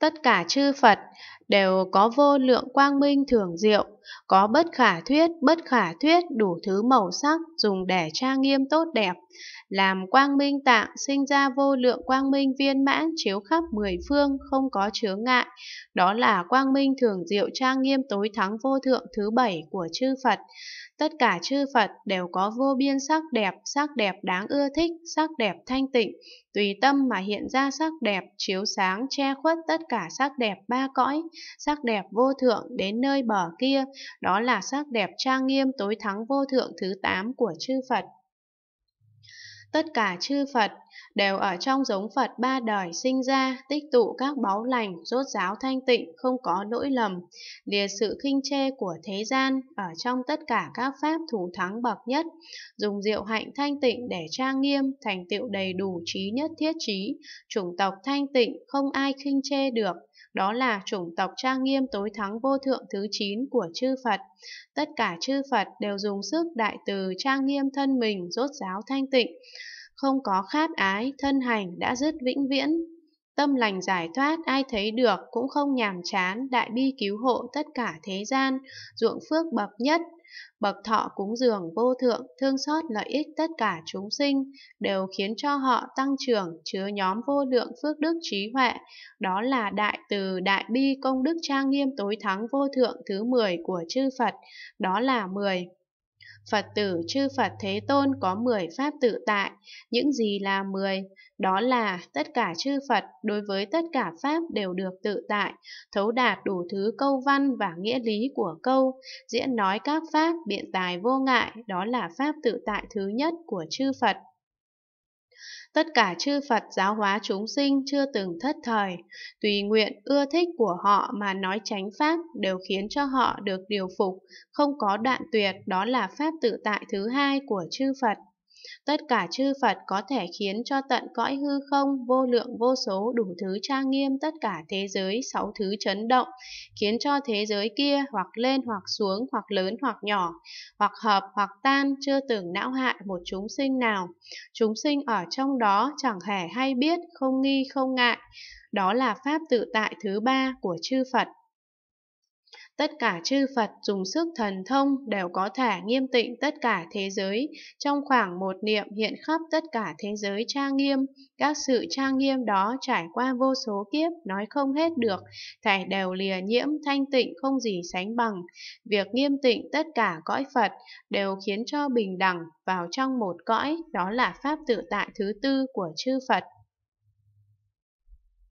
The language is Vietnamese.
tất cả chư Phật đều có vô lượng quang minh thường diệu, có bất khả thuyết, bất khả thuyết đủ thứ màu sắc dùng để trang nghiêm tốt đẹp, làm quang minh tạng sinh ra vô lượng quang minh viên mãn chiếu khắp mười phương không có chướng ngại, đó là quang minh thường diệu trang nghiêm tối thắng vô thượng thứ bảy của chư Phật. Tất cả chư Phật đều có vô biên sắc đẹp, sắc đẹp đáng ưa thích, sắc đẹp thanh tịnh, tùy tâm mà hiện ra sắc đẹp, chiếu sáng che khuất tất cả sắc đẹp ba cõi, sắc đẹp vô thượng đến nơi bờ kia, đó là sắc đẹp trang nghiêm tối thắng vô thượng thứ tám của chư Phật. Tất cả chư Phật đều ở trong giống Phật ba đời sinh ra, tích tụ các báu lành, rốt giáo thanh tịnh, không có lỗi lầm, lìa sự khinh chê của thế gian, ở trong tất cả các pháp thủ thắng bậc nhất, dùng diệu hạnh thanh tịnh để trang nghiêm, thành tựu đầy đủ trí nhất thiết trí, chủng tộc thanh tịnh, không ai khinh chê được. Đó là chủng tộc trang nghiêm tối thắng vô thượng thứ 9 của chư Phật. Tất cả chư Phật đều dùng sức đại từ trang nghiêm thân mình rốt ráo thanh tịnh. Không có khát ái, thân hành đã dứt vĩnh viễn, Tâm lành giải thoát ai thấy được cũng không nhàm chán, đại bi cứu hộ tất cả thế gian, ruộng phước bậc nhất, bậc thọ cúng dường vô thượng, thương xót lợi ích tất cả chúng sinh, đều khiến cho họ tăng trưởng, chứa nhóm vô lượng phước đức trí huệ. Đó là đại từ đại bi công đức trang nghiêm tối thắng vô thượng thứ 10 của chư Phật, đó là 10. Phật tử chư Phật Thế Tôn có 10 pháp tự tại, những gì là 10? Đó là tất cả chư Phật đối với tất cả pháp đều được tự tại, thấu đạt đủ thứ câu văn và nghĩa lý của câu, diễn nói các pháp biện tài vô ngại, đó là pháp tự tại thứ nhất của chư Phật. Tất cả chư Phật giáo hóa chúng sinh chưa từng thất thời, tùy nguyện ưa thích của họ mà nói chánh pháp đều khiến cho họ được điều phục, không có đoạn tuyệt, đó là pháp tự tại thứ hai của chư Phật. Tất cả chư Phật có thể khiến cho tận cõi hư không, vô lượng vô số đủ thứ trang nghiêm tất cả thế giới sáu thứ chấn động, khiến cho thế giới kia hoặc lên hoặc xuống, hoặc lớn hoặc nhỏ, hoặc hợp hoặc tan, chưa từng não hại một chúng sinh nào. Chúng sinh ở trong đó chẳng hề hay biết, không nghi không ngại. Đó là pháp tự tại thứ ba của chư Phật. Tất cả chư Phật dùng sức thần thông đều có thể nghiêm tịnh tất cả thế giới, trong khoảng một niệm hiện khắp tất cả thế giới trang nghiêm. Các sự trang nghiêm đó trải qua vô số kiếp, nói không hết được, thảy đều lìa nhiễm thanh tịnh không gì sánh bằng. Việc nghiêm tịnh tất cả cõi Phật đều khiến cho bình đẳng vào trong một cõi, đó là pháp tự tại thứ tư của chư Phật.